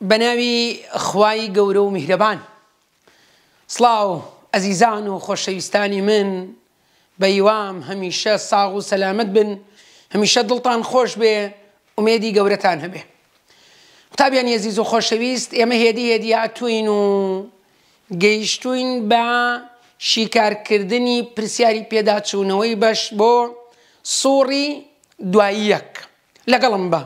بەناوی خوای گەورە و میهرەبان سلااو ئەزیزان و خۆشەویستانی من بە یوام هەمیشە ساغ و سەلامت بن هەمیشە دڵتان خۆش بێ ئومێدی گەورەتان هەبێ قوتابیان یەزیز و خۆشەویست ئێمە هێدی هێدیا توین و گەیشتوین بە شیکارکردنی پرسیاری پێداچوونەوەی بەش بۆ سوڕی دوایی یەک لەگەڵم بە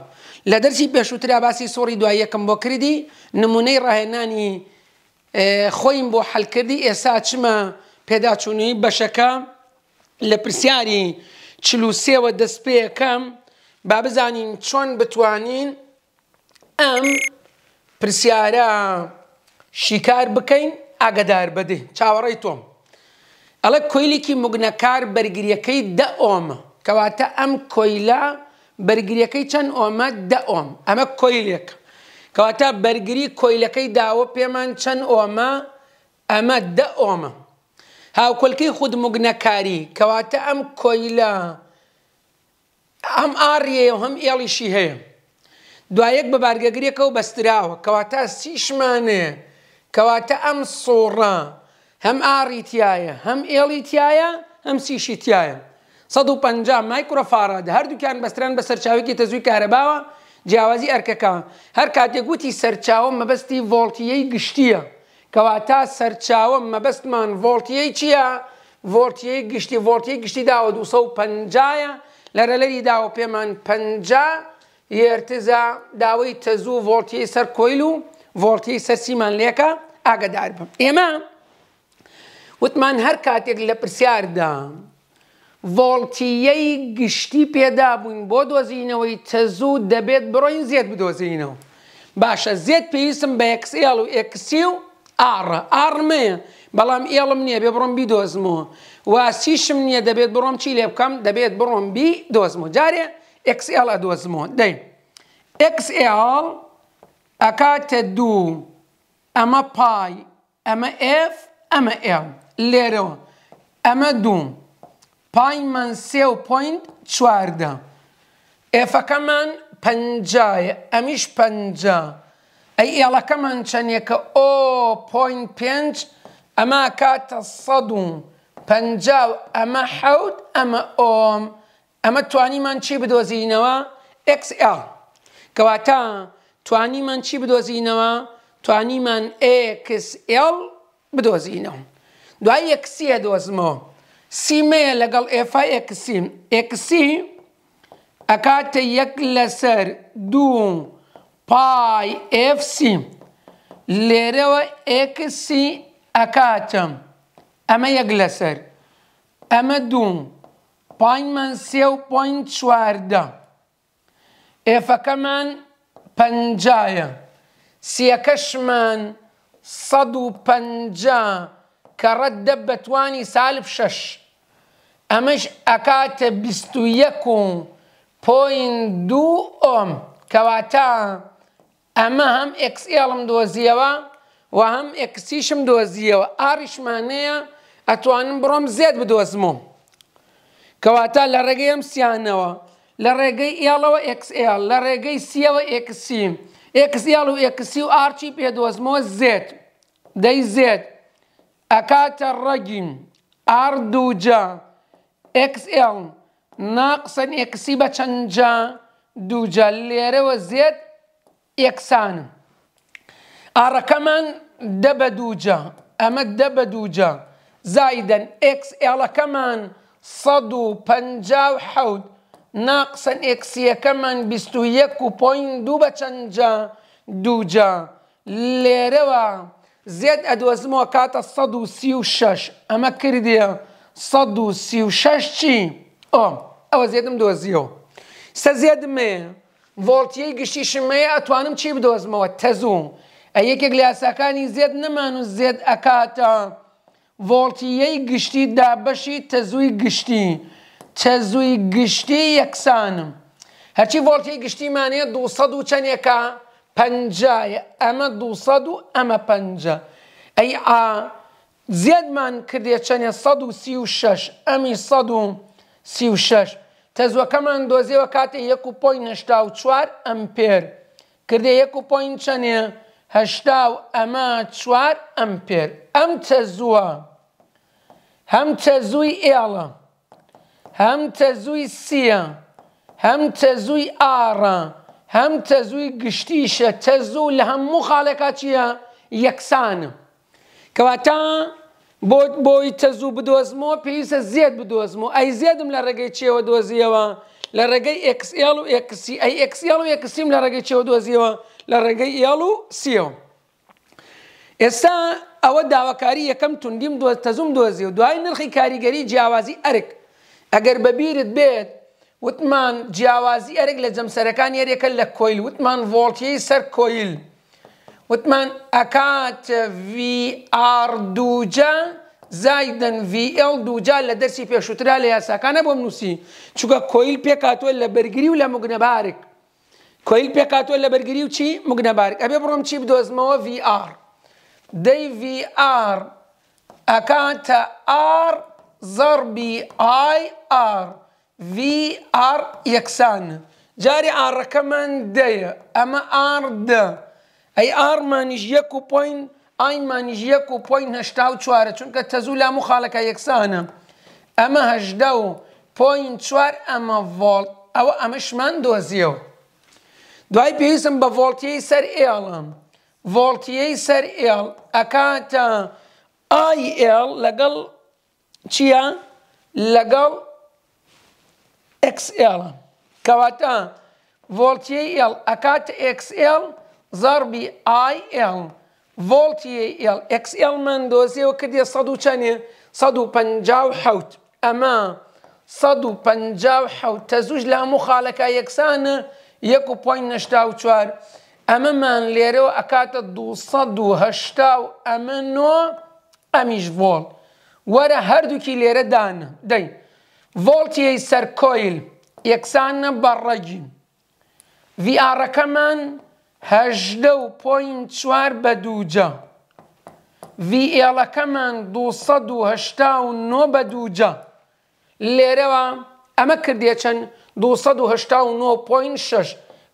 لە دەرسی پێشووترا باسی سۆری دوای یەکەم بۆ کردی نمونەی ڕاهێنانی خۆیم بۆ حەلکردی ئێسا چمە پێداچوونی بەشەکە لە پرسیاری چلوسێوە دەستپێەکەم با بزانین چۆن بتوانین ئەم پرسیارە شیکار بکەین ئاگدار بەدێ چاوەڕی تۆم ئەڵە کۆیلێکی مگنەکار بەرگریەکەی دە ئۆمە کەواتە ئەم کۆیلا بەرگریەکەی چەند ئۆمە دە ئۆم ئەمە کۆیلێک کەواتە بەرگری کۆیلەکەی داوە پێمان چەند ئۆمە ئەمە دە ئۆمە هاوکلکەی خود مگنەکاری کەواتە ئەم کۆیلە ئەم ئاڕیە و هەم ئێڵیشی هەیە دوایەک بە بارگەگرێکە و بەستراوە کەواتە سیشمانێ کەواتە ئەم سۆڕە هەم ئاڕیتیایە هەم ئێڵیتیایە هەم سیشیتیایە 150 مایکرۆفاراد هەردووکیان بەستران بە سەرچاوێکی تەزوی کارەباوە جیاوازی ئەرکەکە هەر کاتێک گوتی سەرچاوم مەبەستی ڤۆڵتیەی گشتیە کەواتە سەرچاوە مەبەستمان ڤۆڵتیەی چییە؟ ڤۆرتیەی گشتی ڤۆرتی گشتی داوە 250ە لەرە لەری داوە پێمان پ یێرتزا داوای تەزوو ڤۆرتی سەر کۆیل و ڤۆرتی سەرسیمان لێکە ئاگدار بم. ئێمە وتمان هەر کاتێک لە پرسیاردا ڤۆڵتیەی گشتی پێدا بووین بۆ دۆزینەوەی تەزوو دەبێت بڕۆین زیێت بدۆزینەوە. باشە زیێت پێویستم بە ئەکسئێڵ و ئەکسی و ئاڕە ئارمەیە بەڵام ئێڵم نییە بێ بڕۆم بیدۆزمەوە. واسیشم نییە دەبێت بڕۆم چی لێ بکەم دەبێت بڕۆم بی دۆزم و جارێ ئەکسئێڵ ئەدۆزمەوە دەین. ئەکسئێڵ ئەکاتە دوو ئەمە پای ئەمە ئف ئەمە ئێڵ لێرەوە ئەمە دووم. پایمان سێ و پوینت چواردە ئێفەکەمان پنجایە ئەمیش پنج ئەی ئێڵەکەمان چەندێکە ئۆ پوین پێنج ئەما کاتە سەد و پنجاو ئەمە حەوت ئەمە ئۆم ئەمە توانیمان چی بدۆزینەوە XL کەواتە توانیمان چی بدۆزینەوە توانیمان AXL بدۆزینەوە دوای یەکسیە دۆزمەوە سيمي لقل إفا إكسين إكسين أكات يكلسر دون باي إف سي ليرو أكاتم أما يكلسر أما دون باي من سيو بوين شواردا إفا كمان بنجايا سيكشمان صدو بنجايا کە ڕەت دە بەتوانی سالب شش ئەمەش ئەکاتە بیستویەک و پۆین دوو ئۆم کەواتە ئەمە هەم ئەکسئڵم دۆزیەوە و هەم ئەکسیشم دۆزیەوە ئاریشمانەیە ئەتوانم بڕۆم زیاد بدۆزمەوە کەواتە لە ڕێگەی ئەم سیانەوە لە ڕێگەی ئێڵەوە ئەکسئل لە ڕێگەی سیەوە ئەکسیم ئەکسئل و ئەکسی و ئارچی پێدۆزمەوە زێت دەی زێت أكاتا الرجم أردو جا إكس إل ناقصا إكسيبا جا دو جا ليرة وزيت إكسان أركمان دب دو جا أما دب دو جا زائدا إكس إل كمان صدو بنجا وحود ناقصا إكس كمان بستو يكو بوين دوبا جا دو جا ليرة زێت ئەدۆزمەوە کاتە 1936 ئەمە کردێ 1936 چی؟ ئۆ ئەوە زێدم دۆزیەوە. سە زێدمێ ڤۆڵتیەی گشتیشمەیە ئەتوانم چی بدۆزمەوە تەزوم. ئە یەکێک لە یاساکانی زێد نەمان و زێد ئەکاتە ڤۆڵتیەی گشتی دابەشی تەزووی گشتی تەزووی گشتی یەکسانم. هەرچی ڤۆڵتی گشتیمانەیە 200 و چەندێکە پەنجایە ئەمە دو و ئەمە پەنجە ئەی ئا زیادمان کردێ چەنێ 1936 ئەمی 1936 تەزوەکەمان دۆزیەوە کاتێ یەک و پۆی نشتا و چوار ئەمپێر کردێ یەک و پۆین چەنێ هەشتا و ئەمە چوار ئەمپێر ئەم تەزووە هەم تەزووی ئێڵە هەم تەزووی سیە هەم تەزووی ئارە هەم تەزووی گشتیشە تەزوو لە هەموو خاڵێکا چییە یەکسانم کەواتە بۆ بۆی تەزوو بدۆزمەوە پێویستە زیێت بدۆزمەوە ئەی زیێدم لە ڕێگەی چێوە دۆزیەوە لە ڕێگەی ئەکسL و ئەکسی ئەی ئەکسL و یەکسیم لە ڕێگەی چێوە دۆزیەوە لە ڕێگەی ئێڵ و سیەوە ئێستا ئەوە داواکاری یەکەم توندیم تەزوم دۆزی و دوای نرخی کاریگەری جیاوازی ئەرک ئەگەر بەبیرت بێت وتمان جیاوازی ئەرێک لە جەمسەرەکان یاریەکە لە کۆیل وتمان ڤۆڵتیی سەر کۆیل وتمان ئەکات VR دوجە زایدن VL دوجا لە دەرسی پێشوترا لە یاساکانە بۆم نووسی چووکە کۆیل پێکاتوە لە بەرگری و لە مگنەبارک کۆیل پێکاتوە لە بەرگری و چی مگنەبارک ئەبێ بڕۆم چی بدۆزمەوە VR دەی VR ئەکاتە R زەربی IR VR یەکسانە جاری ئارەکەمان دەیە ئەمە ئاردە ئەی ئارمانیش یەک و پوین ئاینمانیش یەک و پوین هشتا و چوارە چونکە تەزوو لا مخالەکە یەکسانە ئەمە هەشدا و پوین چوار ئەمە ڤڵ ئەوە ئەمەشمان دۆزیەوە دوای پێویستم بە ڤۆڵتیەی سەر ئێڵم ڤۆڵتیەی سەر ئێڵ ئەکاتە ئایئێڵ لەگەڵ چییە لەگەڵ XL كواتا فولتي ال اكات اكس ال ضربي اي ال فولتي ال اكس ال من دوزي وكدي صدو تاني صدو بنجاو حوت اما صدو بنجاو حوت تزوج لا مخالكا يكسان يكو بوين نشتاو تشوار اما من ليرو اكات دو صدو هشتاو امنو اميش فول ورا هردو كي ليرة دان دي ڤۆڵتیەی سەر کۆیل یەکسانە بەڕەگی. VRەکەمان هەژدە و پۆین چوار بە دووجە. Vئڵەکەمان 1970 بە دووجە. لێرەوە ئەمە کردێ چەند 1970.6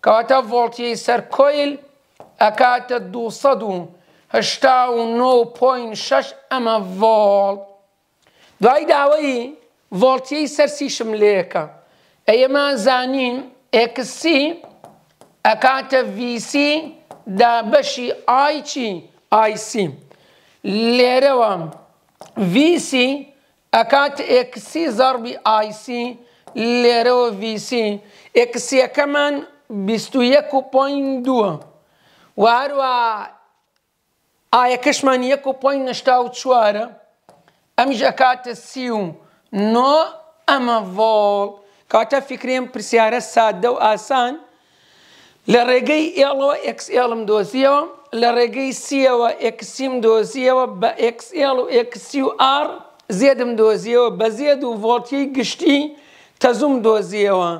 کەواتە ڤۆڵتیەی سەر کۆیل ئەکاتە 1970.6 ئەمە ڤۆڵ. دوای داوایی ڤۆلتیەی سەرسیشم لێەکە ئەیەمان زانین ئکسسی ئەکاتە Vسی دا بەشی ئایچی آیسی لێرەوە Vسی ئەکات ئکسسی زەربی آیسی لێرەوە Vسی ئکسسیەکەمان 21 و پوین دووە واروە ئایەکەشمان 1 و پوین نشتا و چوارە ئەمیش ئەکاتە سی و نۆ ئەمە ڤۆڵ کاتە فکرێن پرسیارە سادە و ئاسان لە ڕێگەی ئێڵەوە ئەکسئڵم دۆزیەوە لە ڕێگەی سیەوە ئەکسیم دۆزیەوە بە ئەکسئل و ئەکسی و ئار زێدم دۆزیەوە بە زێد و ڤۆرتی گشتی تەزوم دۆزیەوە.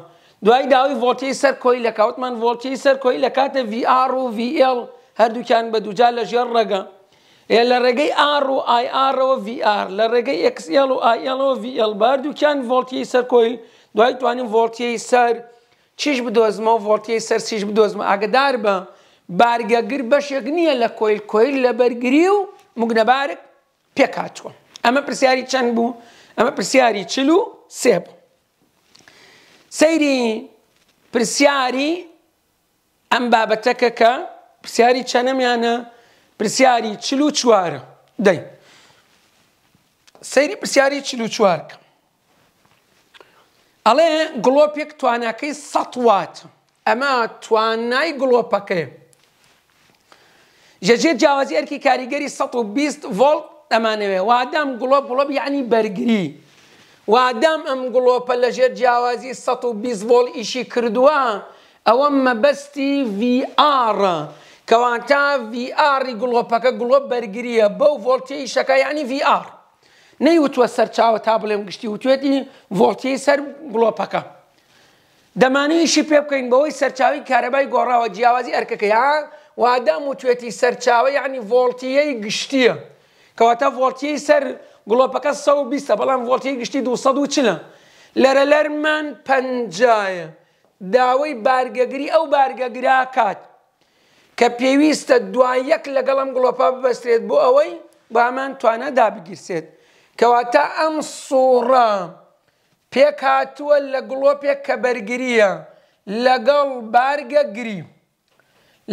دوای داوای ڤۆرتی سەر کۆی لە کاوتمان ڤۆرتی سەر کۆی لە کاتە VR و VL هەردووکیان بە دووجار لە ژێر ڕەگە. لە ڕێگەی ئار و آیRەوە VR لە ڕێگەی XL و آیLەوە VL باردووکیان ڤۆلتی سەر کۆیل دوای توانین ڤۆلتیی سەر چیش بدۆزمەوە ڤۆلتیی سەر چیش بدۆزمە ئاگدار بە بارگەگر بەشێک نییە لە کۆیل کۆیل لە بەرگری و مگنەبارک پێکاتوە ئەمە پرسیاری چەند بوو ئەمە پرسیاری چل و سێ بوو سەیری پرسیاری ئەم بابەتەکە کە پرسیاری چەنەمیانە پرسیاری چل و چوارە دەی سەیری پرسیاری چل و چوارکە ئەڵێ گڵۆپێک توانەکەی سەوات ئەمە توانای گڵۆپەکەی ژەجێ جیاوازی ئەرکی کاریگەری 120 ڤۆڵ ئەمانەوێ وادام گڵۆپ گڵۆپ یعنی بەرگری وادام ئەم گڵۆپە لەژێر جیاوازی 120 ڤۆڵ ئیشی کردووە ئەوە مەبەستی VR کەواتە VRی گوڵۆپەکە گوڵۆ بەرگریە بەو ڤۆلتی شەکە ینی VR نەیوتوە سەرچاوە تا بڵێم گشتی وتێتی ڤۆلتی سەر گوڵۆپەکە دەمانەیشی پێ بکەین بەوەی سەرچاوی کارەبای گۆڕاوە جیاوازی ئەرکەکە یا وادام وتێتی سەرچاوە یعنی ڤۆلتیەی گشتیە کەواتە ڤۆلتی سەر گوڵۆپەکە 120 بەڵام ڤۆلتی گشتی 240 لەرە لەرمان پنجایە داوای بارگەگری ئەو بارگەگرا کات کە پێویستە دوای یەک لەگەڵم گڵۆپا ببەسترێت بۆ ئەوەی بامان توانە دابگیرسێت کەواتە ئەم سوڕە پێک هاتووە لە گڵۆپێک کە بەرگریە لەگەڵ بارگە گری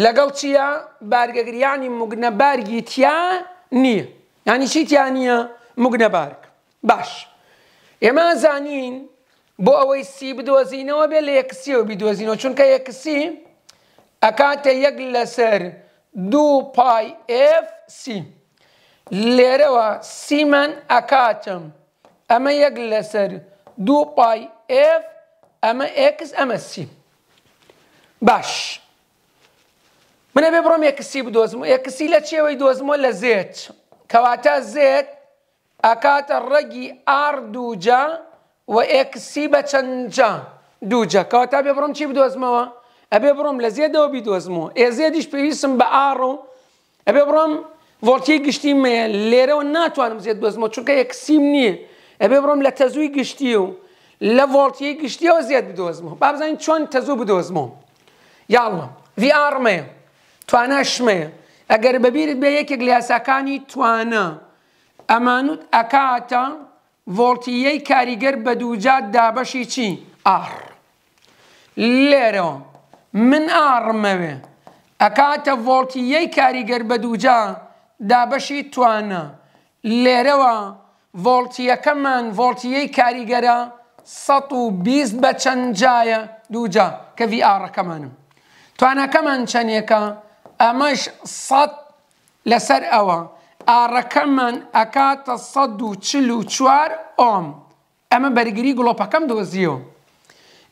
لەگەڵ چییە بارگەگریانی مگنە بارگی تیا نییە ینی چیتیان نییە مگنە بارگ باش ئێمە زانین بۆ ئەوەی سی بدۆزینەوە بێ لە یەکسیەوە بیدۆزینەوە چونکە یەکسی ئەکاتە یەک لەسەر دوو پای FC لێرەوە سیمەن ئەکاتم ئەمە یەک لەسەر دوو پای F ئەمە X ئەمە سی باش منە بێ بڕۆم یەکسی بدۆزم و یەکسی لە چێوەی دۆزمۆ لە زێت کەواتە زێت ئەکاتە ڕەگی ئار دووجا و ئێکسی بە چەندجا دووجە کەواتە بێ بڕۆم چی بدۆزمەوە؟ ئەبێ بڕۆم لە زیێدەوە بیدۆزمەوە ئێزێدیش پێویستم بە ئاڕۆ ئەبێ بڕۆم ڤۆرتی گشتی مەیە لێرەوە ناتوانم زیێت دۆزمەوە چونکە یەکسیم نییە ئەبێ بڕۆم لە تەزووی گشتی و لە ڤۆرتی گشتیەوە زیێت بدۆزمەوە بابزانین چۆن تەزوو بدۆزمەوە یاڵمە وی ئارمەیە توانەشمەیە ئەگەر بەبیرت بە یەکێک لە یاساکانی توانە ئەمانوت ئەکاتە ڤۆرتیەی کاریگەر بە دووجات دابەشی چی ئار لێرەوە من ئاڕمەوێ ئەکاتە ڤۆڵکی یەی کاریگەر بە دووجا دابەشی توانە لێرەوە ڤۆڵتیەکەمان ڤۆڵتیەی کاریگەرە 120 بە چەندجایە دووجا کە وی ئاڕەکەمانم توانەکەمان چەندێکە ئەمەش سە لەسەر ئەوە ئاڕەکەمان ئەکاتە ١ و چل و چوار ئۆم ئەمە بەرگری گڵۆپەکەم دۆزیەوە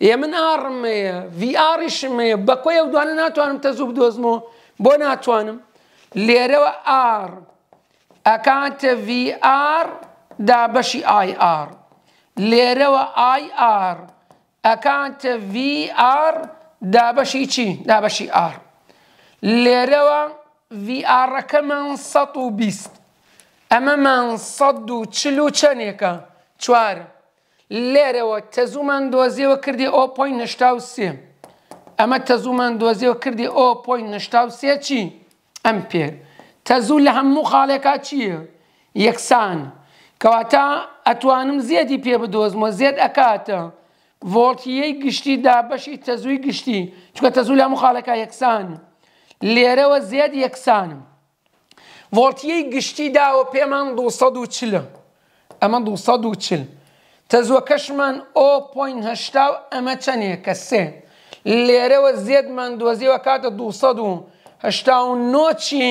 ئێ من ئارمەیە VRیشمەیە بە کۆی ئەو دوانە ناتوانم تە زوو بدۆزمەوە بۆ ناتوانم لێرەوە ئار ئەکاتە VR دا بەشی IR لێرەوە IR ئەکاتە VR دابەشی چی دابەشی ئار لێرەوە VRەکەمان 120 ئەمەمان 140 چنێکە چوارە لێرەوە تەزومان دۆزیەوە کردی ئۆپۆین نشتا و سێ ئەمە تەزومان دۆزیەوە کردی ئۆپۆین نشتا و سێ چی ئەمپێر تەزوو لە هەموو خاڵێکا چییە یەکسان کەواتە ئەتوانم زیێدی پێ بدۆزمەوە زێد ئەکاتە ڤۆرتیەی گشتی دابەشی تەزووی گشتی چکە تەزوو لە هەموو خاڵەکە یەکسان لێرەوە زێد یەکسانم ڤۆرتیەی گشتی داوە پێمان 240 ئەمە 240 تەزوەکەشمان ئۆ.هشتا و ئەمە چەندێک کە سێ لێرەوە زیێدمان دۆزیەوە کاتە 2هشتا و نۆچی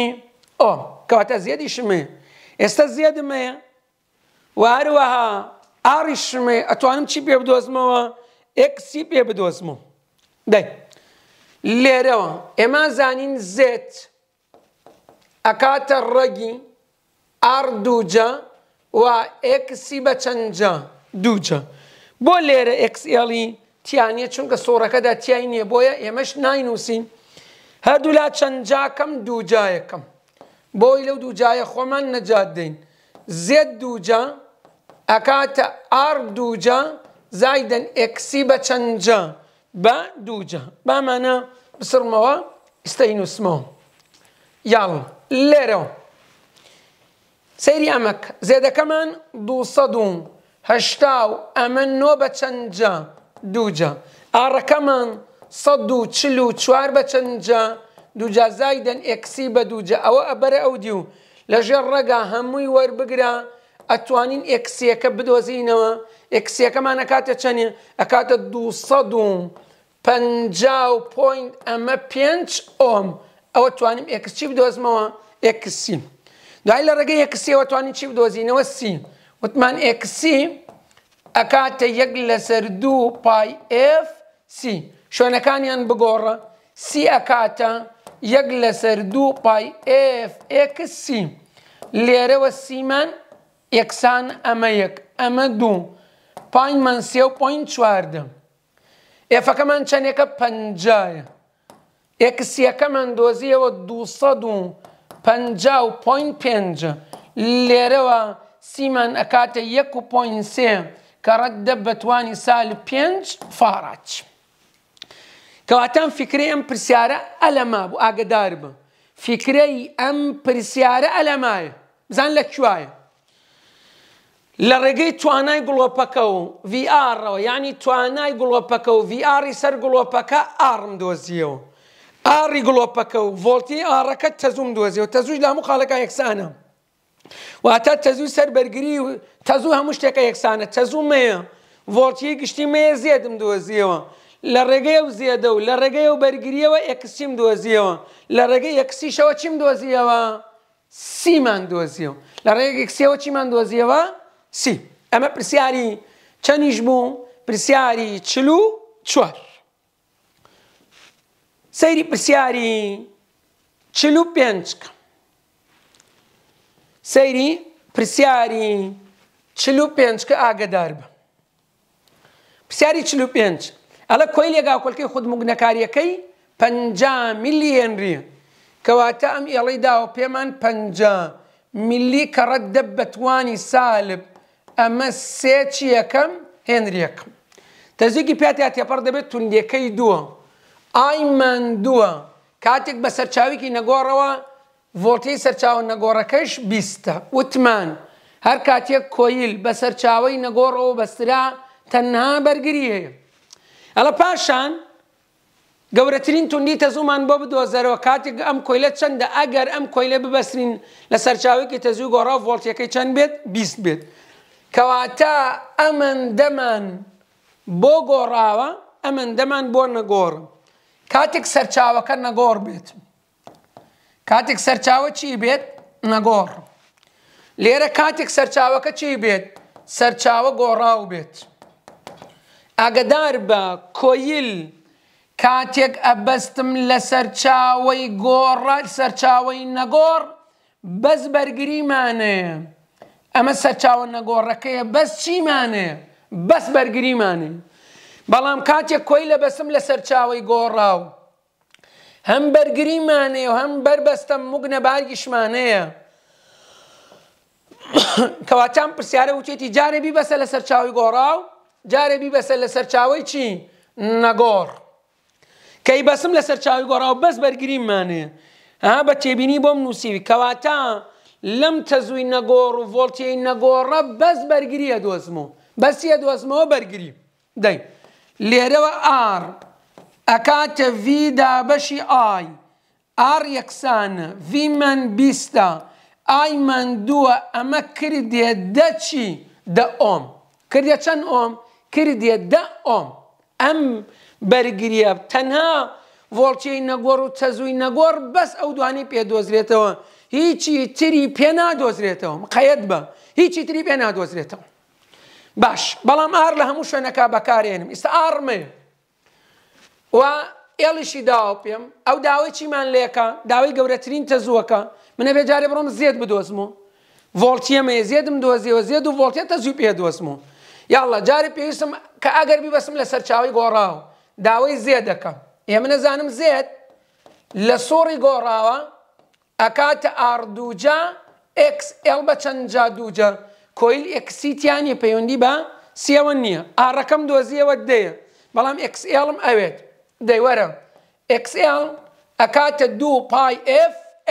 ئۆ کەواتە زیێدی شمێ ئێستا زیێدمەیە واروەها ئاری شمێ ئەتوانم چی پێ بدۆزمەوە ئەکسی پێ بدۆزمە دەی لێرەوە ئێمە زانین زێت ئەکاتە ڕەگی ئاردووجە و ئەکسی بە چەندجە دووجە بۆ لێرە ئەکسئلی تیانە چونکە سۆڕەکەدا تیای نییە بۆیە ئێمەش ناینووسین هەردوولا چەندجاکەم دووجایەکەم بۆی لەو دووجایە خۆمان نەجات دەین زێت دووجە ئەکاتە ئار دووجە زایدەن ئەکسی بە چەندجە بە دووجە بامانە بسرمەوە ئستەینوسمەوە یاڵ لێرەوە سەیری ئەمەک زێدەکەمان دووسە دوون هەشتا و ئەمە نۆ بە چەندجا دووجە ئارەکەمان سەد و چل و چوار بە چەندجا دووجا زایدەن ئەکسی بە دووجە ئەوە ئەبەرە ئەو دی و لەژێر ڕێگا هەمووی وەربگرا ئەتوانین ئەکسیەکە بدۆزینەوە ئەکسیەکەمان ئەکاتە چەنێ ئەکاتە دو سەد و پ پوین ئەمە پێنج ئۆم ئەوە توانیم ئەکسچی بدۆزمەوە ئەکسسیم. دوای لە ڕێگەی یەکسیەوە توانین چی بدۆزینەوە سین. وتمان ئکسی ئەکاتە یەک لەسەر دوو پای F C شوێنەکانیان بگۆڕە سی ئەکاتە یەک لەسەر دوو پای FX لێرەوە سیمان یەکسان ئەمە یەک ئەمە دوو پایمان سێ و پوین چواردە ئێفەکەمان چەندێکە پنجایە ئێکسیەکەمان دۆزیەوە 250 و پوین پێ لێرەوە سیمان ئەکاتە 1.3 کە ڕەت دە بەتوانی سال 5 فاڕاچ. کەواتان فکری ئەم پرسیارە ئەلەما بوو ئاگدار بە. فکرەی ئەم پرسیارە ئەلەمایە بزان لە کوایە. لە ڕێگەی توانای گڵۆپەکە و VRەوە ینی توانای گڵۆپەکە و VRی سەر گڵۆپەکە ئارم دۆزیەوە. ئاری گڵۆپەکە و ڤۆلتی ئارەکە تەزوم دۆزیەوە تەزوج لە هەموو خاڵەکە یەکسانە. واتە تەزوو سەربەرگری و تەزوو هەموو شتێکە یەکسانە تەزوو مەیە ڤۆرتیی گشتی مەیە زیێدم دۆزیەوە لە ڕێگەی و زیێدە و لە ڕێگەی و بەرگریەوە ئەکسیم دۆزیەوە لە ڕێگەی یەکسیشەوە چیم دۆزیەوە سیمان دۆزیەوە لە ڕێگەی کسیەوە چیمان دۆزیەوە سی ئەمە پرسیاری چەندیش بوو پرسیاری چلو چوار سەیری پرسیاری چلو پێنجکە سەیری پرسیاری چل و پێنج کە ئاگدار بە پرسیاری چل و پێنج ئەلە کۆی لێگاکۆلکەی خودمونگنەکاریەکەی پ میلیێنریە کەواتە ئەم ئێڵی داوە پێمان پ میلی کە ڕەت دەب بەتوانی سالب ئەمە سێ چیەکەم هێنریەکەم تەزیکی پێاتی تێپەر دەبێت توندەکەی دووە ئایمان دووە کاتێک بە سەرچاویکی نەگۆڕەوە ڤۆلتی سەرچاوە نەگۆڕەکەش بیستە وتمان هەر کاتێک کۆیل بە سەرچاوی نەگۆڕەوە بەسترا تەنها بەرگری هەیە ئەلە پاشان گەورەترین توندی تەزومان بۆ بدۆزەرەوە کاتێک ئەم کۆیلە چەندە ئەگەر ئەم کۆیلە ببەسترین لە سەرچاوێکی تەزوو گۆڕا ڤۆلتیەکەی چەند بێت بیست بێت کەواتە ئەمن دەمان بۆ گۆڕاوە ئەمن دەمان بۆ نەگۆڕ کاتێک سەرچاوەکە نەگۆڕ بێتم کاتێک سەرچاوە چی بێت نەگۆڕ لێرە کاتێک سەرچاوەکە چی بێت سەرچاوە گۆڕاو بێت ئاگدار بە کۆیل کاتێک ئەبەستم لە سەرچاوی گۆڕال سەرچاوی نەگۆڕ بەس بەرگریمانەیە ئەمە سەرچاوە نەگۆڕەکەیە بەس چیمانەیە بەس بەرگریمانێ بەڵام کاتێک کۆی لە بەسم لە سەرچاوی گۆڕاو هەم بەرگریمانێ و هەم بربەستە مگنە باگیشمانەیە کەواتان پرسیارە وچێتی جارێبی بەسە لە سەرچاوی گۆڕاو جارێبی بەسە لە سەرچاوی چی نەگۆڕ کەی بەسم لە سەرچاوی گۆڕاو بەس بەرگریمانێ ها بە تێبینی بۆم نووسوی کەواتە لەم تەزووی نەگۆڕ و ڤۆلتیی نەگۆڕە بەس بەرگریە دۆزمەوە بەسیە دۆزمەوە بەرگری دەی لێرەوە ئار. ئەکاتە V دابەشی ئای ئار یەکسانە V من بیستە ئای من دووە ئەمە کردێ دەچی دە ئۆم کردە چەند ئۆم کردێ دە ئۆم ئەم بەرگریە تەنها ڤۆڵچەی نەگۆڕ و تەزووی نەگۆڕ بەس ئەو دوانی پێدۆزرێتەوە هیچی تری پێ نادۆزرێتەوە قەت بە هیچی تری پێ نادۆزرێتەوە باش بەڵام ئار لە هەموو شوێنەکە بەکارێنم ئستا ئارمێ و ئێڵیشی داوە پێم ئەو داوای چیمان لێکە داوای گەورەترین تەزووەکە منە بێ جارێ بڕۆم زیێت بدۆزمەوە ڤۆڵتیەمە زیێدم دۆزیەوە زیێد و ڤۆڵتیە تەزوو پێ دۆزمەوە یاڵە جارێ پێویستم کە ئەگەر بیبەسم لە سەرچاوی گۆڕاو داوای زیێ دەکەم ئێ منەزانم زیێت لە سۆڕی گۆڕاوە ئەکاتە ئاردووجا ئکسL بە چەند جا دووجە کۆیل ئەکسیتیانی پەیوەندی بە سێوە نییە ئارەکەم دۆزیەوە دەیە بەڵام ئکسLم ئەوێت دەیوەرە XL ئەکاتە دوو پای F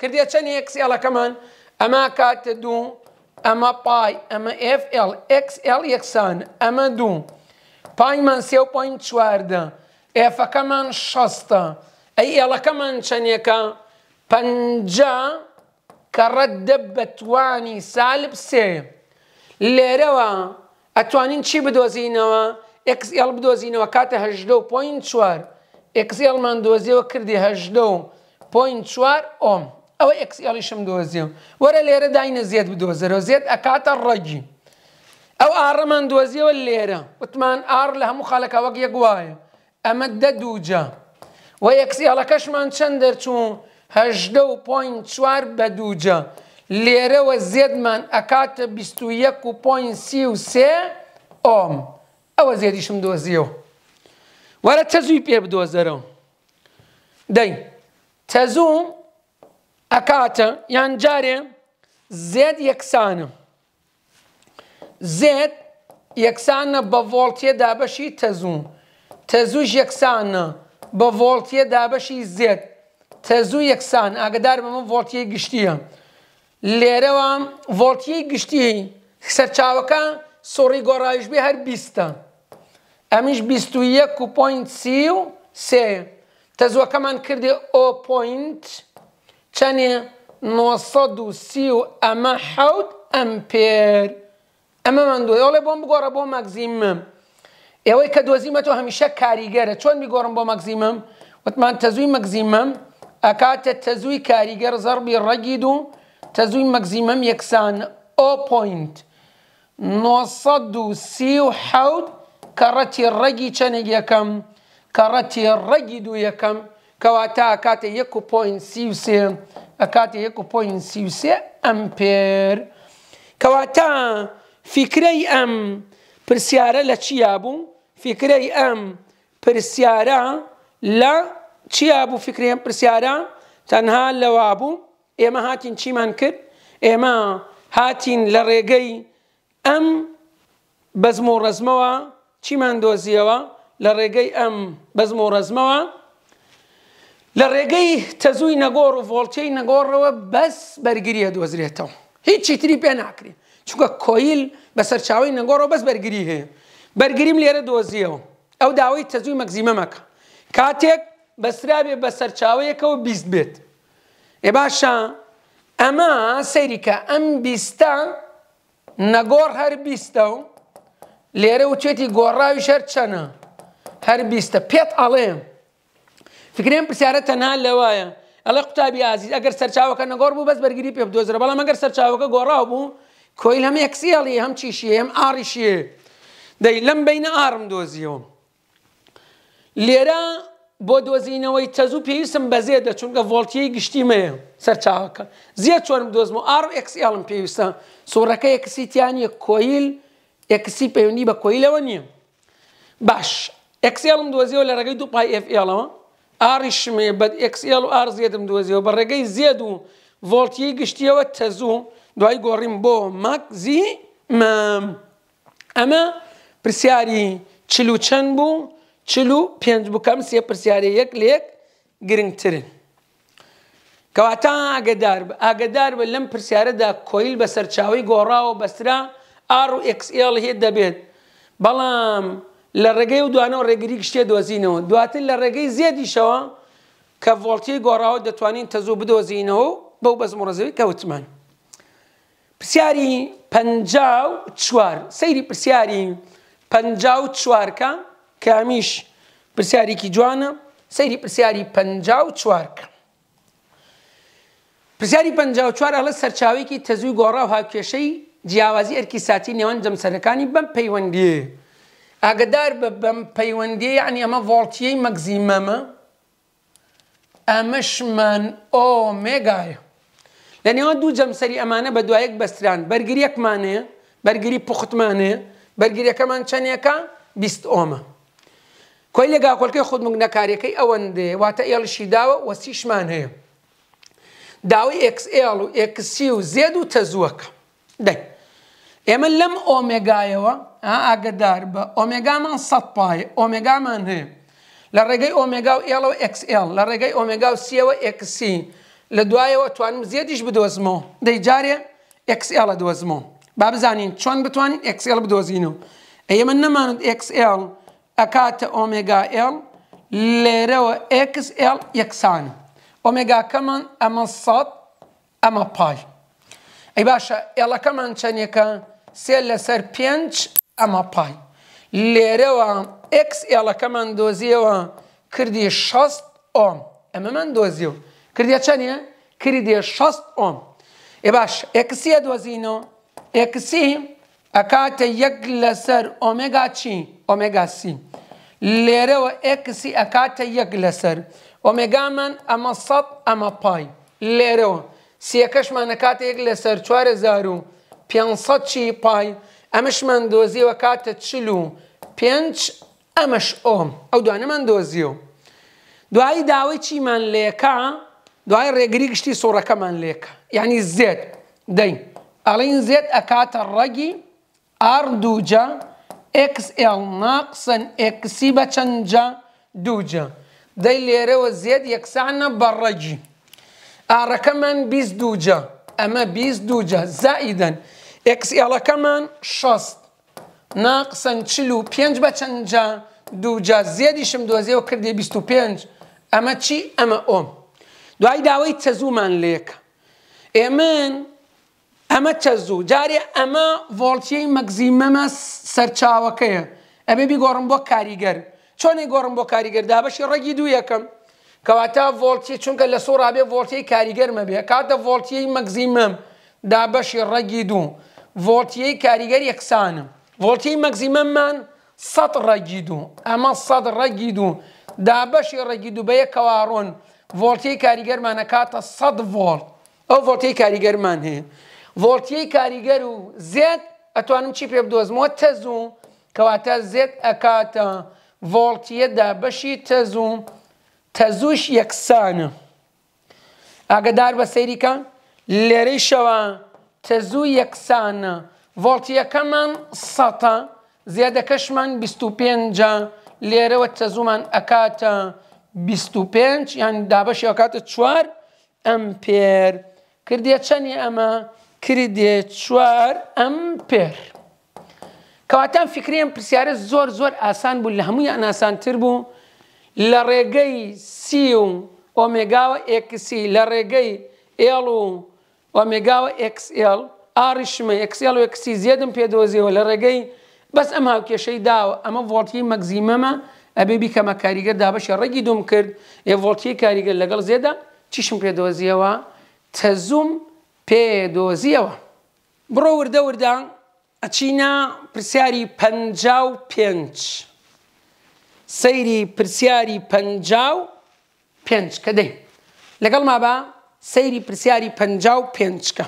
کردی چەند XLەکەمان ئەمە کاتە دوو ئەمە پای ئەمە FL XL یەکسان ئەمە دوو پایمان سێ و پایین چواردە ئێفەکەمان شەستە ئەی ئێڵەکەمان چەندەکە پنج کە ڕەددە بەتوانی سالب سێ لێرەوە ئەتوانین چی بدۆزینەوە؟ ئەکسL بدۆزینەوە کاتە هەژدە و پوین چوار ئەکسLمان دۆزیەوە کردی هەژدە و پوین چوار ئۆم ئەوە ئەکسLیشم دۆزیەوە وەرە لێرە داینە زیێت بدۆزەرەوە زیێت ئەکاتە ڕەگی ئەو ئارەمان دۆزیەوە لێرە وتمان ئار لە هەموو خاڵەکە وەک یەک وایە ئەمە دە دووجە و یەکسیڵەکەشمان چەند دەرچوو هەژدە و پوین چوار بە دووجە لێرەوە زێدمان ئەکاتە 21 و پوین سی و سێ ئۆم. ئەوە زێریشم دۆزیەوە وەرە تەزوی پێ بدۆزەرەوە دەی تەزوم ئەکاتە یان جارێ زێد یەکسانە زێد یەکسانە بە ڤۆڵتیە دابەشی تەزوم تەزوش یەکسانە بە ڤۆڵتیە دابەشی زێت تەزوو یەکسان ئاگدار بەمە ڤۆڵتیە گشتیە لێرەوە ڤۆڵتیە گشتی سەرچاوەکە سوری هر بی Sorigoraj Bihar 20. امش سی تزو من کردی او پوینت چنی و اما حود امپیر اما من دو اولی بام بگارا با مگزیمم اوی که دوزیمه تو همیشه کاریگره چون بگارم با مگزیمم وقت من تزوی مگزیمم اکات تزوی کاریگر ضربی رگیدو تزوی مگزیمم یکسان او پوینت 1930 و حەوت کەڕەتی ڕەگی چەنێک یەکەم کەڕەتی ڕەگی دوو یەکەم کەواتە کاتێ 1.3 ئەکاتێ 1.3 ئەمپێر کەواتە فیکرەی ئەم پرسیارە لە چیا بوو فیکرەی ئەم پرسیارە لە چیا بوو فکرێن پرسیارە تەنها لەوا بوو ئێمە هاتین چیمان کرد ئێمە هاتین لە ڕێگەی ئەم بەزم و ڕزمەوە چیمان دۆزیەوە لە ڕێگەی ئەم بەزم و ڕزمەوە لە ڕێگەی تەزووی نەگۆڕ و ڤۆڵچەی نەگۆڕەوە بەس بەرگریە دۆزرێتەوە هیچی تری پێ ناکرێ چونکە کۆیل بە سەرچاوی نەگۆڕەوە بەس بەرگری هەیە بەرگریم لێرە دۆزیەوە ئەو داوای تەزووی مەگزیمە مەکە کاتێک بەسرابێ بە سەرچاوەیەکەوە بیست بێت ێ باشە ئەمە سەیریکە ئەم بیستە نەگۆڕ هەر بیستە و لێرە وچێتی گۆڕاوی شەر چەنە هەر بیستە پێت ئەڵێم فکرێن پرسیارە تەنها لەوایە ئەڵە قوتابی ئازیز ئەگەر سەرچاوەکە نەگۆڕ بوو بەس بەرگری پێ بدۆزرە بەڵام ئەگەر سەرچاوەکە گۆڕاو بوو کۆیل هەم یەکسیڵی هەم چیشیە هەم ئاریشیە دەی لەم بینە ئارم دۆزیەوە لێرە بۆ دۆزینەوەی تەزوو پێویستم بەزێ دەچونکە ڤۆلتیی گشتیمەیە سەرچاوەکە زیە چۆرم دۆزم و ئاRXLم پێویستە سوورەکە یەکسیتیانە کۆیل یەکسی پەیوەندی بە کۆیلەوە نییە باش ئەکسلم دۆزیەوە لە ڕێگەی دو پای ئFLەوە ئاریشمێ بە ئەکسL و ئارزیێتم دۆزیەوە بە ڕێگەی زێد و ڤۆلتیی گشتیەوە تەزوو دوای گۆڕیم بۆ مەکزی ئەمە پرسیاری چلوچەند بوو چل و پێنج بکەم سێ پرسیارە یەک لێک گرنگترن. کەواتە ئاگدار بە ئاگدار بە لەم پرسیارەدا کۆیل بە سەرچاوی گۆڕاوە بەسرا ئار و XL هێ دەبێت. بەڵام لە ڕێگەی و دوانەوە ڕێگری شتێ دۆزینەوە دواتر لە ڕێگەی زیادیشەوە کە ڤۆڵتی گۆڕاوە دەتوانین تەزوو بدۆزینەوە بەو بەزم ڕزەوی کەوتمان. پرسیاری پ چوار سەیری پرسیاری پ چوارکە کە ئەمیش پرسیارێکی جوانە سەیری پرسیاری پ و چوارکە. پرسیاری پ چوار لە سەرچاوێکی تەزوی گۆڕا و هاوکێشەی جیاوازی ئەرکی ساتی نێوان جەمسەرەکانی بەم پەیوەندیێ. ئاگدار بە بەم پەیوەندی عنی ئەمە ڤڵتیەی مەگزیمەمە ئەمەشمان ئۆمێگایە. لە نێوان دوو جەمسەری ئەمانە بە دوایەک بەستران بەرگریەکمانەیە بەرگری پوختمانەیە بەرگریەکەمان چەندەکە بیست ئۆمە. کۆی لەگا کۆلکەی خودمونگ نەکارەکەی ئەوەندێ واتە ئێڵشی داوە وەسیشمان هەیە داوای XL و XC و زێد و تەزوەکە دەی ئێمە لەم ئۆمێگایەوە ئاگدار بە ئۆمێگامان سەد پایە ئۆمێگامان هەیە لە ڕێگەی ئۆمێگا و ئێڵ و XL لە ڕێگەی ئۆمێگا و سیەوە XC لە دوایەوە توانم زیێدیش بدۆزمەوە دەیجارێ XL لە دۆزمەوە با بزانین چۆن بتوانین XL بدۆزین و ئەمە نەمانند XL ئەکاتە ئۆمێگا ئێڵ لێرەوە ئکسL یەکسانە ئۆمێگاکەمان ئەمە سەد ئەمە پای ئەی باشە ئێڵەکەمان چەندەکە سێ لەسەر پێنج ئەمە پای لێرەوە ئکس ئێڵەکەمان دۆزیەوە کردی شەست ئۆم ئەمە من دۆزی و کردیا چەندە کردێ شەست ئۆم ێ باش ئکسسیە دۆزینەوە ئکسسی ئەکاتە یەک لەسەر ئۆمێگا چی؟ ئۆمێگاسی لێرەوە ئکسی ئەکاتە یەک لەسەر ئۆمێگامان ئەمە سەد ئەمە پای لێرەوە سیەکەشمانە کاتێک لەسەر 4500 چی پای ئەمەشمان دۆزیەوە کاتە چل و پێ ئەمەش ئۆم ئەو دوانەمان دۆزیەوە دوایی داوای چیمان لێکا دوای ڕێگری گشتی سۆڕەکەمان لێکە یعنی زێت دەین ئەڵین زێت ئەکاتە ڕەگی ئاردووجە اكس ال ناقصا اكس بچنجا دوجا دەی لێرەوە زیاد یەکسانە بەڕەجی ئارەکەمان بیست دوجە ئەمە بیست دوجە زائیدەن ئەکسئڵەکەمان شەست ناقسەن چل و پێنج بە چەندجا دوجا زیادیشم دۆزیەوە اما تشي اما چی دو اي داوي تزو من لێکە امان ئەمە چەزوو جارێ ئەمە ڤۆڵچیەی مەگزیمەمە سەرچاوەکەیە ئەمە بیگۆڕم بۆ کاریگەر چۆنی گۆڕم بۆ کاریگەر دابەشی ڕێگی دوو یەکەم کەواتە ڤۆلتی چونکە لە سۆرابێ ڤۆلتیی کاریگەرمە بێ کاتە ڤۆلتیەی مەگزیمەم دابەشی ڕێگی دوو ڤۆلتیەی کاریگەر یەکسانم ڤۆلتیی مەگزیمەممان سەد ڕێگی دوو ئەمە سەد ڕێگی دوو دابەشی ڕێگی دوو بە یەکەواڕۆن ڤۆلتیەی کاریگەرمانە کاتە سەد ڤۆلت ئەو ڤۆلتیەی کاریگەرمان هەیە ڤۆلتیەی کاریگەر و زێت ئەتوانم چی پێ بدۆزمەوە تەز و کەواتە زێت ئەکاتە ڤۆڵتیەدا بەشی تەز و تەزوش یەکسانە. ئاگدار بە سەیریکە لێرەی شەوە تەزوو یەکسانە ڤۆڵتیەکەمان سەە زیادەکەشمان 25 لێرەوە تەزومان ئەکاتە 25 یان دابەشی ئەکاتە چوار ئەمپێر کردیە چەنی ئەمە کردێ چوار ئەم پێر کەواتان فکرێن پرسیارە زۆر زۆر ئاسان بوو لە هەموویان ئاسانتر بوو لە ڕێگەی سی و ئۆمێگاوە ئکسی لە ڕێگەی ئێڵ و ئۆمێگاوە ئکسL ئاریشمە ئکسL و ئەکسی زیێدم پێدۆزیەوە لە ڕێگەی بەس ئەم هاوکێشەی داوە ئەمە ڤۆڵتی مەگزیمەمە ئەبێ بیکەمە کاریگەر دابەشە ڕێگی دوم کرد ئێڤۆڵتی کاریگەر لەگەڵ زێدا چیشم پێدۆزیەوە تەزوم پێدۆزیەوە بڕۆ وردە وردە ئەچینە پرسیاری پ و پێنج سەیری پرسیاری پ و پێنج کە دەی لەگەڵ ما بە سەیری پرسیاری پ و پێنجکە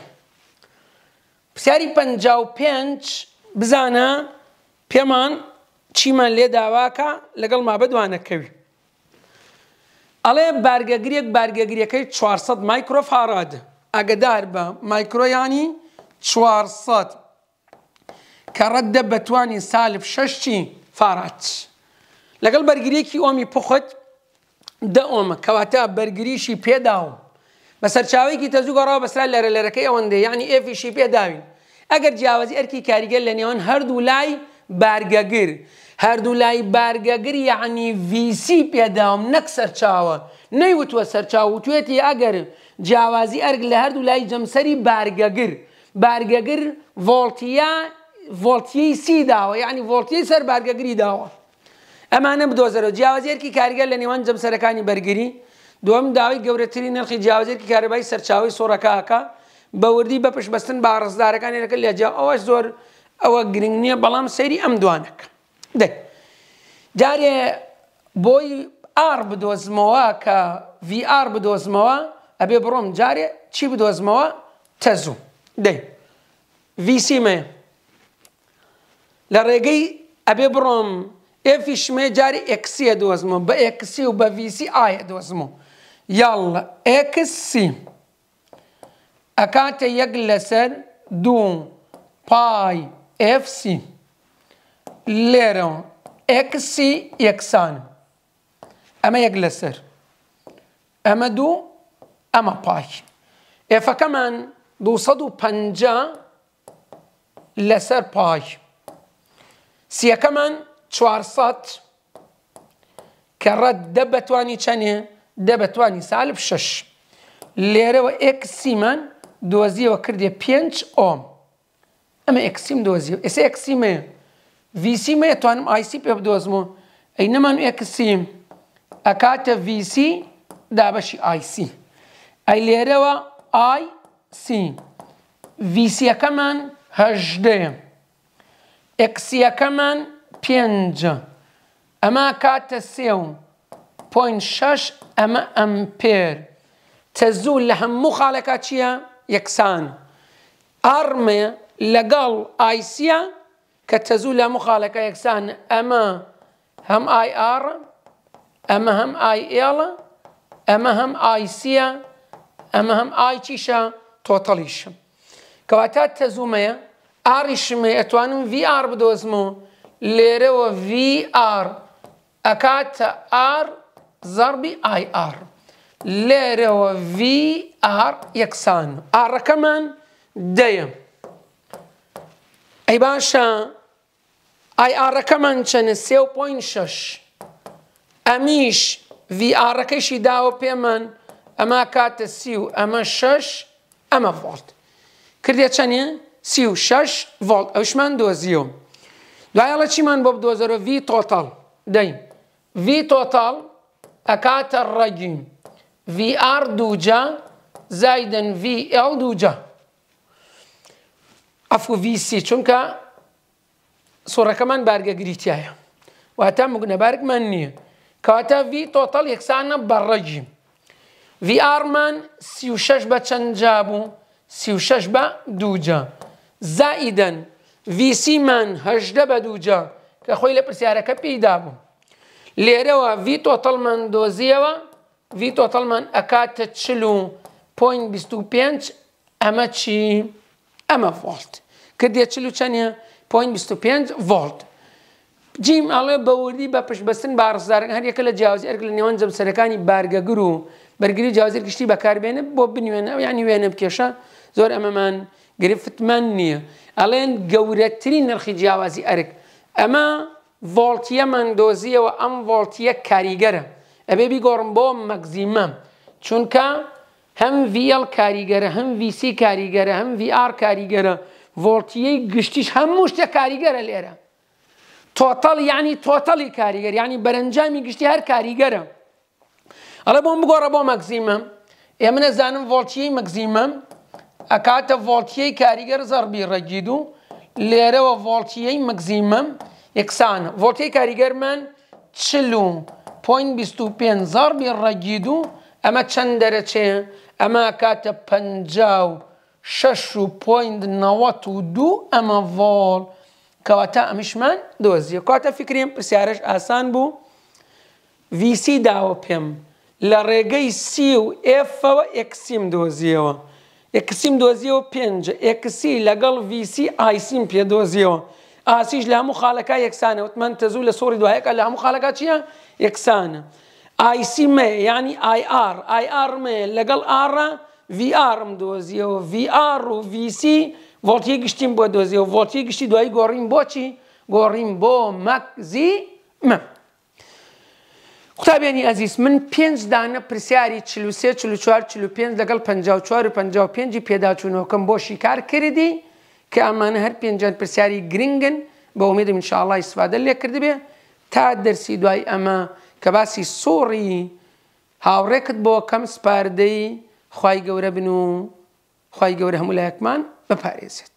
پرسیاری پ و پێنج بزانە پێمان چیمان لێ داواکە لەگەڵ ما بەدوانەکەوی ئەڵێ بارگەگرێک بارگەگریەکەی 400 مایکرۆف هاڕادە ئەگەدار بە مایکرۆیانی 400 کە ڕەتدە بەتوانی سالب ششی فارات لەگەڵ بەرگریەکی ئۆمی پخت دە ئۆمە کەواتە بەرگریشی پێداوم بە سەرچاوێکی تەزوگەڕەوە بەسرا لەرە لەرەکەی ئەوەندە ینی ئفیشی پێداوین ئەگەر جیاوازی ئەرکی کاریگەر لە نێوان هەردوو لای بارگەگر هەردوو لای بارگەگر یعنی VC پێداوم نەک سەرچاوە نەیوتوە سەرچاو وتوێتی ئەگەر جیاوازی ئەرگ لە هەردوو لای جەمسەری بارگەگر بارگەگر ڤۆڵتیا ڤۆلتیی سی داوە یعنی ڤۆلتی سەر بارگەگری داوە ئەمانە بدۆزەرەوە جیاوازیەرکی کارگەر لە نێوان جەمسەرەکانی بەرگری دوم داوای گەورەترین نرخی جیاوازێکی کارەبای سەرچاوی سۆڕەکەکە بەوردی بە پشبەستن با ڕزدارەکانی لەکە لێجا ئەوەش زۆر ئەوە گرنگ نییە بەڵام سەیری ئەم دوانەکە دەی جارێ بۆی ئار بدۆزمەوە کە VR بدۆزمەوە ئەبێ بڕۆم جارێ چی بدۆزمەوە تەزوو دەی ویسیمە لە ڕێگەی ئەبێ بڕۆم ئێفی شمێ جاری ئەکسیە دۆزمەوە بە ئەکسی و بە ویسی ئاە دۆزمەوە یاڵ ئەکسی ئەکاتە یەک لەسەر دوو پای ئFسی لێرە ئەکسی یەکسان ئەمە یەک لەسەر ئەمە دوو اما پای افکه من دوصد و پنجا لسر پای سیکه من چوار ست کرد دبتوانی چنه دبتوانی سالب شش لیره و اک سیمن دوزی و کرده پینچ اوم اما اکسیم سیم دوزی ایسه اک سیمه وی سیمه توانم آی سی پیب دوزمو اینه منو اک سیم اکات وی سی دابشی آی سی ئەی لێرەوە ئای سی ویسیەکەمان هەژدەیە ئەکسیەکەمان پێنجە ئەمە کاتە سێ و پوین شش ئەمە ئەمپێر تەزوو لە هەموو خاڵەکە چییە؟ یەکسان ئارمێ لەگەڵ ئایسیە کە تەزوو لە هەموو خاڵەکە یەکسان ئەمە هەم ئای ئاڕە ئەمە هەم ئای ئێڵە ئەمە هەم ئایسیە ئەمە هەم ئایکیشە تۆتەڵیشم کەواتە تەزومەیە ئاریشمێ ئەتوانم VR بدۆزم و لێرەوە VR ئەکاتە R زەربی IR لێرەوە VR یەکسان ئارەکەمان دەیە ئەی باشە ئایئڕەکەمان چەنە سێ و پوین شش ئەمیش VRەکەشی داوە پێمان اما فولت كرديت شانيا سيو شش فولت ڤۆلت کردێ چەنێ سی و شش ڤۆلت ئەوشمان في توتال چیمان في توتال V الرجيم في V دوجا ئەکاتە في VR دوجا افو VL سي ئەف صورة كمان بارقة سۆڕەکەمان واتا مقنا بارق نییە کەواتە V توتال يكسانا بالرجيم VRمان سی6 بە چەندجا بوو سی6 بە دووجا زائیدەن VCمان هەشدە بە دووجا کە خۆی لە پرسیارەکە پیدا بوو لێرەوە V تۆتەڵمان دۆزیەوە V تۆتەڵمان ئەکاتە چل و پوین 25 ئەمە چی ئەمە فۆلت کە دێ چل و چەندە پوین 25 ڤۆلت جیم ئاڵێ بەوردی بە پشبستن بارزارن هەر یەکە لە جیاوازی ئەرگ لە نێوان جەمسەرەکانی بارگەگر و بەرگری جیاوازیر گشتی بەکاربێنە بۆ بنوێنە و یانی وێنە بکێشە زۆر ئەمەمان گرفتمان نییە ئەڵێن گەورەترین نرخی جیاوازی ئەرگ ئەمە ڤڵتیەمان دۆزیەوە ئەم ڤڵتیە کاریگەرە ئەبێ بیگۆڕم بۆ مەگزیمە چونکە هەم ڤL کاریگەرە هەم VC کاریگەرە هەم VR کاریگەرە ڤڵتیەی گشتیش هەموو شتە کاریگەرە لێرە تۆتەڵ ینی تۆتەڵی کاریگەر ینی بەرەنجامی گشتی هەر کاریگەرە ئەڵە بۆم بگۆڕە بۆ مەگزیمە ئێمە نەزانم ڤۆلتیی مەگزیمە ئەکاتە ڤۆلتیەی کاریگەر زەربی ڕەگید و لێرەوە ڤۆلتیەی مەگزیمە یەکسانە ڤۆلتەی کاریگەرمان چل و پوین 25 زەربی ڕەگید و ئەمە چەند دەرەچێ ئەمە کاتە پ و شش و پوین نەوە و دوو ئەمە ڤۆڵ کەواتە ئەمیشمان دۆزیە کاتە فکرێن پرسیارش ئاسان بوو VC داوە پێم لە ڕێگەی سی و Fەوە ئەکسیم دۆزیەوە ئەکسیم دۆزیەوە پێنج ئەکسی لەگەڵ VC ئایسیم پێ دۆزیەوە ئاسیش لە هەموو خاڵەکە یەکسانە وتمان تەزوو لە سۆری دوایەکە لە هەموو خاڵەکە چییە یەکسانە ئایسیمێ ینی آیR آیRمێ لەگەڵ ئارا VR دۆزیەوە VR و VC ڤۆلتی گشتیم بۆ دۆزی و ڤۆلتی گشتی دوایی گۆڕیم بۆچی گۆڕیم بۆ مەکزی مە. قوتابیانی ئەزیز من پێنج دانە پرسیاری چلوسێ چلوچوار چلو پێنج لەگەڵ پ چوار پ پێنجی پێداچوونەوەکەم بۆشی کار کردی کە ئەمانە هەر پێنجان پرسیاری گرنگن بە ئومێدم انشاءڵی سوادە لێ کردبێ تا دەرسی دوای ئەمە کە باسی سۆڕی هاوڕێکت بۆ کەم سپاردەی خی گەورە بن و خی گەورە هەموو لایەکمان me parece.